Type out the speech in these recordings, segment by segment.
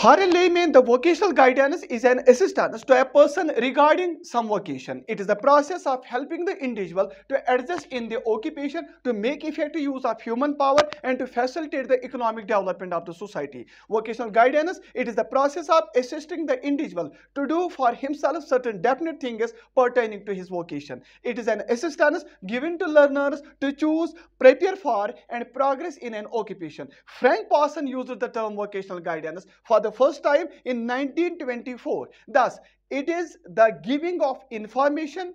For a layman, the vocational guidance is an assistance to a person regarding some vocation. It is the process of helping the individual to adjust in the occupation, to make effective use of human power and to facilitate the economic development of the society. Vocational guidance, it is the process of assisting the individual to do for himself certain definite things pertaining to his vocation. It is an assistance given to learners to choose, prepare for and progress in an occupation. Frank Parson used the term vocational guidance for the the first time in 1924. Thus, it is the giving of information,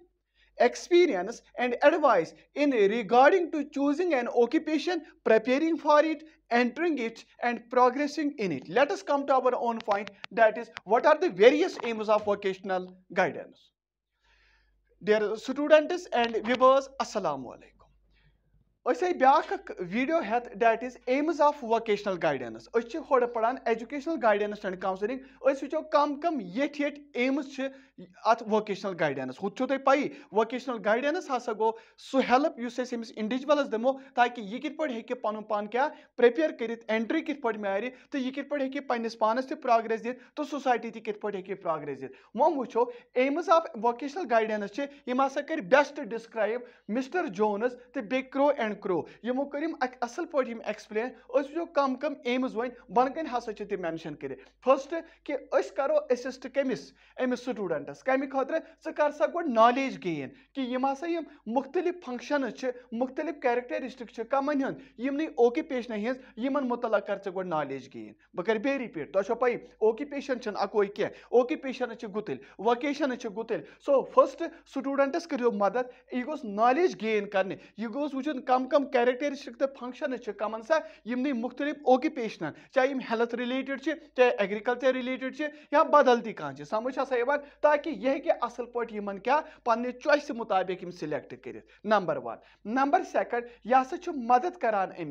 experience and advice in regarding to choosing an occupation, preparing for it, entering it and progressing in it. Let us come to our own point that is what are the various aims of vocational guidance. Dear students and viewers, Assalamu alaikum. ब्याक video हेत that is aims of vocational guidance हर पड़ान educational guidance and counselling वो कम कम ये येठ aims अत वोकेशनल गाइडेंस हूँ तुम पाई वोकेशनल गाइडेंस हसा गो सह हेल्प इस इंडिविजुअलस दमो ताकि यह कित पे हे पन पान क्या प्रिपेयर कर एंट्री कित पे मारे तो यह कित पे हे पन्नस पानस तोग्रेस दित तो सोसाइटी तक कित पे हे प्रोग्रेस दित वो वो एम्स ऑफ वोकेशनल गाइडेंस यम हसा कर बेस्ट डिस्क्राइब मिस्टर जोनस तो बे क्रो एंड کرو یمو کر اک اصل پٲٹھۍ یِم ایکسپلین أسۍ وٕچھو کم کم ایمٕز وۄنۍ بۄنہٕ کَنہِ ہسا چھِ تِم مینشن کٔرِتھ فٔسٹ کہِ أسۍ کرو أسِسٹ کٔمِس أمِس سٹوٗڈنٛٹس کمہِ خٲطرٕ ژٕ کر سا گۄڈٕ نالیج گین کہِ یِم ہسا یِم مُختٔلِف فنٛگشنٕز چھِ مُختٔلِف کیریکٹرسٹِک چھِ کمن ہُنٛد یِمنٕے اوکِپیشنہِ ہِنٛز یِمن مُتعلق کر ژٕ گۄڈٕ نالیج گین بہٕ کرٕ بیٚیہِ رِپیٖٹ تۄہہِ چھو پَیی اوکِپیشن چھِنہٕ اَکوے کینٛہہ اوکِپیشنٕز چھِ گُتٕلۍ وکیشنٕز چھِ گُتٕلۍ سو فٔسٹ سٹوٗڈنٛٹس کٔرِو مدد یہِ گوٚژھ نالیج گین کرنہِ یہِ گوٚژھ وٕچھُن کم कम कम कैरेक्टरिस्टिक तो फंक्शन कम सा यमन मुख्तलिफ ऑक्युपेशन चाहे यम हेल्थ रिलेटेड चाहे एग्रीकल्चर रिलेटेड या बदल ती कह समझा आ ताकि यह हे असल पे इन क्या पे चॉइस मुताबिक यम सिलेक्ट कर नंबर वन नंबर सेकंड यह हा मदद करान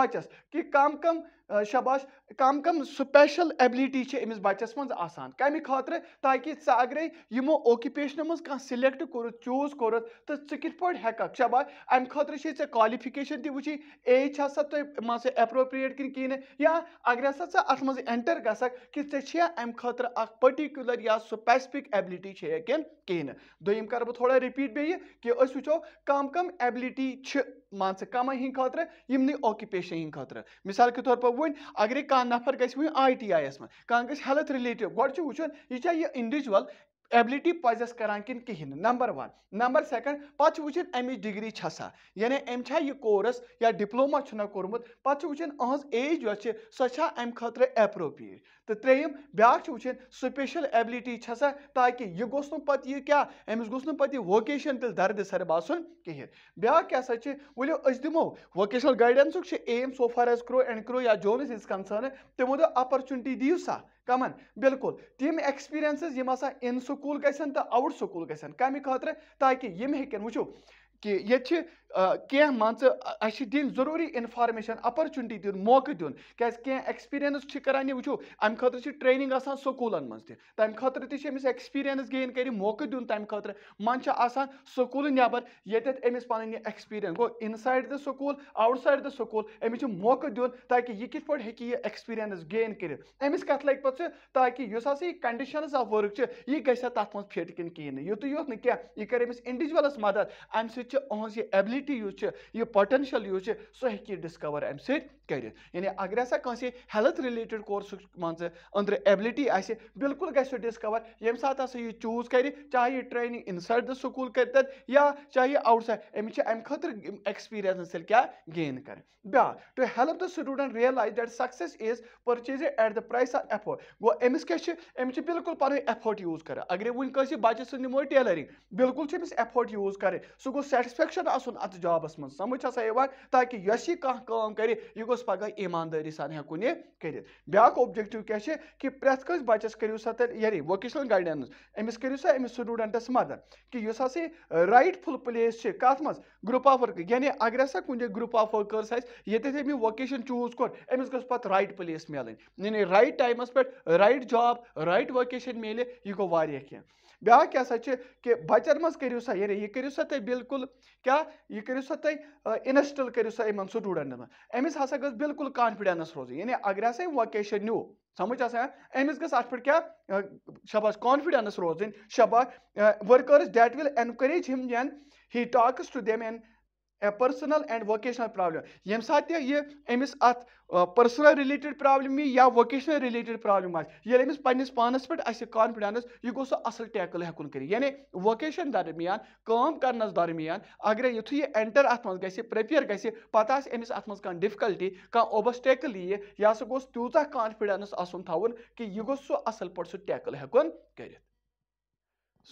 बचस कि कम कम शबाश कम कम स्पेशल एबिलिटी छ अमिस बचस मसान आसान कमि खातर ताकि अगर यमो ऑक्युपेशन मज सिलेक्ट कर चूज कर तो कित पे हेक शाबाश अम खातर से क्वालिफिकेशन ती वी एज हा तु मान से एप्रोप्रिएट कि या अगर हसा ऐ अत मज एंटर गसक कि अम खातर पर्टिकुलर या स्पेसिफिक एबिलिटी है कह कहें दोम कर थोड़ा रिपीट बे कि वो कम कम एबिलिटी मान से कम हिंद खात यमन ऑक्युपेशन हिंद खात मिसाल के तौर पर वन अगर कह नफर गई I T I yes may कह हेल्थ रिलेटिव गोड यह इंडिविजुअल एबिलिटी पजस कर कहन नंबर वन नंबर सेकंड पत् वो अमिच डिग्री छा यानी अम छा यह कोर्स या डिप्लोमा छा कोमुत पत् वन अहज एज सा अम ख तो त्रेम ब्या वन स्पेशल एबिलिटी छा ताकि यह गोस नी क्या अमिस गोस नी वोकेशन तेल दर्द सर बसन कहें ब्या क्या सा वो दमो वोकेशनल गाइडेंसुक aim so far as Crow and Crow या जोन इज कंसर्न तमो दपरचुनिटी दियू सा कमन बिल्कुल तम एक्सपीरियंसिस हा इन सू سکول گژھن تہٕ آوُٹ سکول گژھن کَمہِ خٲطرٕ تاکہِ یِم ہیٚکن وٕچھو کہِ ییٚتہِ چھِ कह मान दिन जरूरी इन्फॉर्मेशन अपॉर्चुनिटी दिन मौक दिन क्या कह एक्सपीरियंस करान ये वो अम खुद ट्रेनिंग आसान सकूलन मं तम खुद तमिस एक्सपीरियंस गेन कर मौक दिन तम खुद मन सकूल नबर ये अमिस एक्सपीरियंस गो inside the school outside the school अमिस मौक दिन ताकि यह कि पे हे यह एक्सपीरियंस गेन कर कत लग पे ताकि यह कंडीशन आफ वर्क यह गत मं फिट किन कहें युत योत ना कह यह कर अमिस इंडिविजुअलस मदद अमि सह एबिलिटी ایبلٹی یُس چھِ یہِ پۄٹٮ۪نشَل یُس چھِ سُہ ہیٚکہِ یہِ ڈِسکَوَر اَمہِ سۭتۍ کٔرِتھ یعنی اگر ہَسا کٲنٛسہِ ہٮ۪لٕتھ رِلیٹِڈ کورسُک مان ژٕ أنٛدرٕ ایبلٹی آسہِ بِلکُل گژھِ سُہ ڈِسکَوَر ییٚمہِ ساتہٕ ہَسا یہِ چوٗز کَرِ چاہے یہِ ٹرٛینِنٛگ اِنسایڈ دَ سکوٗل کَرِ تَتہِ یا چاہے یہِ آوُٹ سایڈ أمِس چھِ اَمہِ خٲطرٕ ایکسپیٖریَنٕس تیٚلہِ کیٛاہ گین کَرٕنۍ بیٛاکھ to help the student realize that success is purchase at the price of effort گوٚو أمِس کیٛاہ چھِ أمِس چھِ بِلکُل پَنٕنۍ ایفٲٹ یوٗز کَران اگرے وٕنۍ کٲنٛسہِ بَچَس سۭتۍ نِمو ٹیلَرِنٛگ بِلکُل چھِ أمِس ایفٲٹ یوٗز کَرٕنۍ سُہ گوٚو سٮ۪ٹِسفٮ۪کشَن آسُن اَتھ اتھ جابس مز سمجھ ہسا یوان تاکہ یس یہ کھانا کام کر یہ گوس پگہ ایمانداری سان ہوں یہ کرت بیاکھ اوبجیکٹو کیا ہے کہ پرٛٮ۪تھ کٲنٛسہِ بچس کٔرِو سا تیٚلہِ یعنی ووکیشنل گایڈنس أمِس کٔرِو سا أمِس سٹوٗڈنٹس مدد کہ یُس ہسا یہِ رایٹ فُل پٕلیس چھِ کتھ منٛز گرُپ آف ؤرک یعنی اگر ہسا کُنہِ جایہِ گرُپ آف ؤرکٲرٕس آسہِ ییٚتٮ۪تھ أمۍ یہِ ووکیشن چوٗز کوٚر أمِس گٔژھ پتہٕ رایٹ پٕلیس مِلٕنۍ یعنی رایٹ ٹایمس پٮ۪ٹھ رایٹ جاب رایٹ ووکیشن مِلہِ یہِ گوٚو واریاہ کینٛہہ ब्याक हसा कि बचन मज करू सा यानी यह करू सा बिल्कुल क्या यह करू सा तुम करू सा इन स्टूडेंटन मज अमिस हा गज बिल्कुल कॉन्फिडेंस रोज यानी अगर हसा वोकेशन न्यू समझ अमिस गज अत क्या शबाश कॉन्फिडेंस रोजन शबाश workers that will encourage him and he talks to them and a personal and vocational problem ये सात ये अमिस अत पर्सनल रिलेटेड प्रॉब्लम या वोकेशनल रिलेटेड प्रॉब्लम ये अमिस पन्नस पानस पे अ कॉन्फिडेंस यह गो असल टैकल हेकुन कर यानी वोकेशन दरमियान काम करनस दरमियान अगर यु यह एंटर अत ग प्रपेयर गए पत अमिस अत मे डिफिकल्टी कह ओबस्टेकल यी यह सो तूत कॉन्फिडेंस थवन कि यह गो असल पे सह टैकल हेकुन कर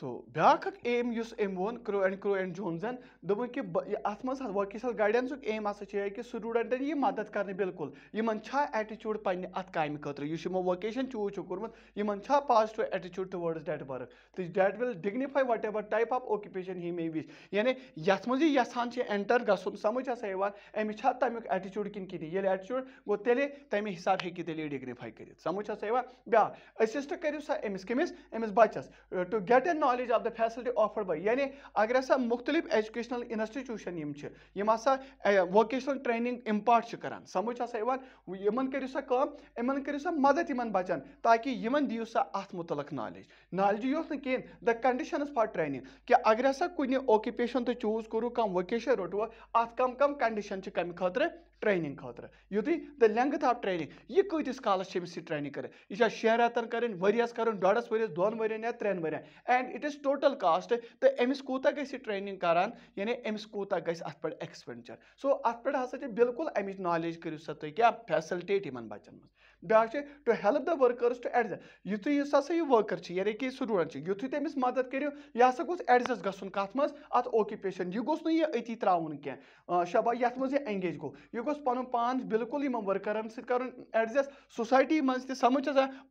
सो ब्या एम उस एम वो क्रो एंड क्रो एंड जोनजन दोपन कि अतम वकील गाड़ियन एम हा कि स्टूडेंटन ये मदद कर बिल्कुल इन एटिट्यूड पे अत कम खुद वोकेशन चूज कर्मुत in positive attitude towards that work तो that will dignify whatever type of occupation he may which यानी ये यहाँ से एंटर गुन समझ अमि तमुक एटिट्यूड किन कि एटिट्यूड गो ते तमे हिसाब हेकि तेल डिग्निफाई कर समझ सा बहुत असिस्ट करूँ सा अमिस कमिस बचस to get an knowledge of the facility offer by యాని అగర్ asa ముఖతలిఫ్ ఎడ్యుకేషనల్ ఇన్స్టిట్యూషన్ యమ్ చే యమాసా వొకేషనల్ ట్రైనింగ్ ఇంపాట్ చే కరన్ సమోచా సేవల్ యెమన్ కరిస కా ఎంమన్ కరిస మదతి మన్ బచన్ తాకి యెమన్ దియస అత్ముతలఖ నాలెజ్ నాలజ్ యోత కేన్ ద కండిషన్స్ ఫర్ ట్రైనింగ్ కే అగర్ asa కుని ఆక్యుపేషన్ తో చూజ్ కురు కమ్ వొకేషర్ రోటో అత్ కమ్ కమ్ కండిషన్ చే కమ్ ఖత్ర ट्रेनिंग खातर युत द लेंथ ऑफ ट्रेनिंग यह कतिस कालस यह ट्रेनिंग कर यह शे रेतन कर वरीस कर डोडस वरीस दोन वन या त्रेन वन and it is total cost तो अमिस कूत गई ट्रेनिंग करें यानी अमिस कूत गई पे एक्सपेंडिचर सो अत पे बिल्कुल अमि नॉलेज कर सा तुम फैसलटेट इन बच्चन मज ब्या to help the workers to adjust युत इस वर्कर यानी कि स्टूडेंट युत तमिस मदद करो यह हसा गोस एडजस्ट गत मत अत यह गोस नी अति त्रा कह शबा ये एंगेज गो यह गोस पन पान बिल्कुल इन वर्करन सर एडजस्ट सोसायटी मज समझ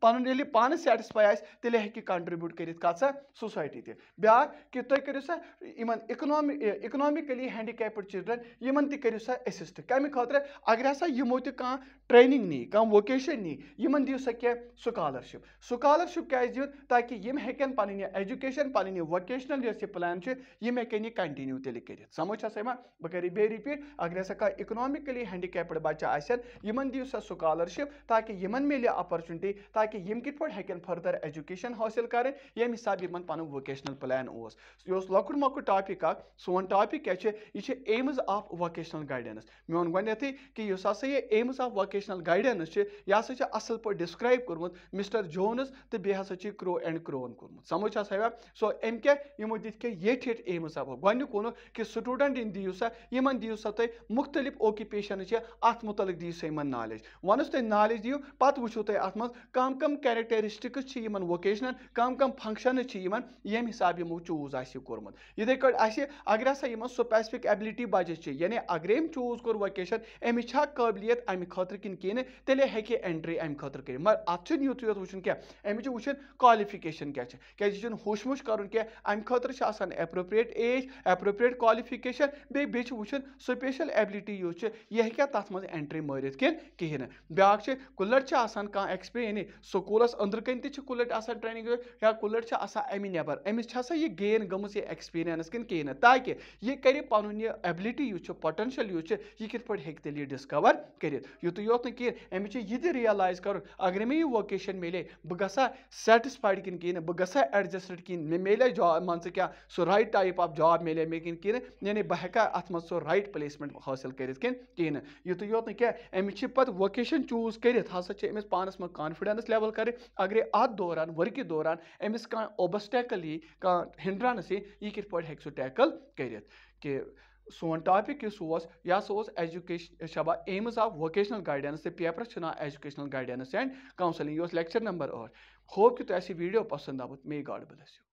पन पान सैटिस्फाई आस तेल हे कंट्रीब्यूट कर कत सोसायटी ते ब्या कि तुम करो इन इकनॉमि इकनॉमिकली हैंडिकैप्ड चिल्ड्रन इन तरो सा एसिस्ट कम खातर अगर हसा यमो तह ट्रेनिंग नी कम वोकेशन नी इन दिव सा क्या स्कॉलरशिप स्कॉलरशिप क्या दिन ताकि यम हेकन पन एजुकेशन पन वोकेशनल प्लान यह कंटिन्यू तेल कर समझ बह रिपीट अगर हा कह इकनॉमिकली ہینڈیکیپڈ بچہ آسن یمن دیو سا سکالرشپ تاکہ یمن ملے اپرچونٹی تاکہ یم کت پٲٹھۍ ہیٚکن فٔردر ایجوکیشن حٲصِل کرٕنۍ ییٚمہِ حساب یِمن پنُن ووکیشنل پلان اوس یہِ اوس لۄکُٹ مۄکُٹ ٹاپِک اکھ سون ٹاپِک کیاہ چھُ یہِ چھُ ایمٕز آف ووکیشنل گایڈنس میون گۄڈٕنیتھٕے کہِ یُس ہسا یہِ ایمٕز آف ووکیشنل گایڈنس چھُ یہِ ہسا چھُ اصل پٲٹھۍ ڈسکرایب کوٚرمُت مِسٹر جونز تہٕ بیٚیہِ ہسا چھُ کرو اینڈ کرون کوٚرمُت سمجھ ہسا یِوان سو أمۍ کیاہ یِمو دِتۍ کیٚنٛہہ ییٚتھۍ ییٚتھۍ ایمٕز آف گۄڈٕنیُک ووٚنُکھ کہِ سٹوٗڈنٹن دِیِو سا یِمن دِیِو سا تُہۍ مُختٔلِف اوکِپیشن کرنٕچ چھےٚ اَتھ مُتعلِق دِیِو سُہ یِمَن نالیج وۄنۍ یُس تۄہہِ نالیج دِیِو پَتہٕ وٕچھو تُہۍ اَتھ منٛز کَم کَم کیریکٹرِسٹِکٕس چھِ یِمَن ووکیشنَن کَم کَم فنٛگشَنٕز چھِ یِمَن ییٚمہِ حِساب یِمو چوٗز آسہِ یہِ کوٚرمُت یِتھَے کٲٹھۍ اَسہِ اگر ہَسا یِمَن سُپیسفِک ایبلِٹی بَجہِ چھِ یعنی اگر أمۍ چوٗز کوٚر ووکیشَن أمِس چھا قٲبلیت اَمہِ خٲطرٕ کِنہٕ کِہیٖنۍ نہٕ تیٚلے ہیٚکہِ یہِ اٮ۪نٹرٛی اَمہِ خٲطرٕ کٔرِتھ مگر اَتھ چھُنہٕ یُتُے یوت وٕچھُن کینٛہہ أمِس چھُ وٕچھُن کالِفِکیشَن کیٛاہ چھِ کیٛازِ یہِ چھُنہٕ ہوش مُش کَرُن کینٛہہ اَمہِ خٲطرٕ چھِ آسان ایپروپریٹ ایج ایپروپریٹ کالِفِکیشَن بیٚیہِ بیٚیہِ چھِ وٕچھُن سٕپیشَل ایبلِٹی یُس چھِ یہِ यह हे तथ मज एंट्री मारित कह ब्या कुलर कह एक्सपी यानी सकूलस अंदरकिन तुलट आ ट्रेनिंग या कुलर अमी नबर अमिस यह गेन गमुत यह एक्सपीरियंस कहीं ताकि यह कर पुन यह एबिलिटी पोटेंशियल यह कित पे तेल यह डिस्कवर करुत ना कहें अमिस यह रियलाइज कर अगर मे यह वोकेशन मिले बह ग सेटिसफाइड कि बह ग एडजस्ट कि मे मिले जॉब मान से क्या so right type of job मिले मे कि यानी बह हा अ रट प्लेसमेंट हासिल कर कहीं کِہیٖنۍ نہٕ یُتُے یوت نہٕ کینٛہہ أمِس چھِ پَتہٕ ووکیشَن چوٗز کٔرِتھ ہَسا چھِ أمِس پانَس منٛز کانفِڈٮ۪نٕس لٮ۪وٕل کَرٕنۍ اَگرے اَتھ دوران ؤرکہِ دوران أمِس کانٛہہ اوبسٹیکل یی کانٛہہ ہِنڈرَنٕس یی یہِ کِتھ پٲٹھۍ ہیٚکہِ سُہ ٹیکٕل کٔرِتھ کہِ سون ٹاپِک یُس اوس یہِ ہسا اوس ایجوکیشن شبا ایمٕز آف ووکیشنل گایڈٮ۪نٕس تہٕ پیپرس چھُ ناو ایجوکیشنل گایڈٮ۪نٕس اینڈ کاوسلِنگ یہِ اوس لیکچر نمبر ٲٹھ ہوپ کہِ تۄہہِ آسہِ یہِ ویٖڈیو پسنٛد آمُت مے گاڈ بٕلٮ۪س یوٗ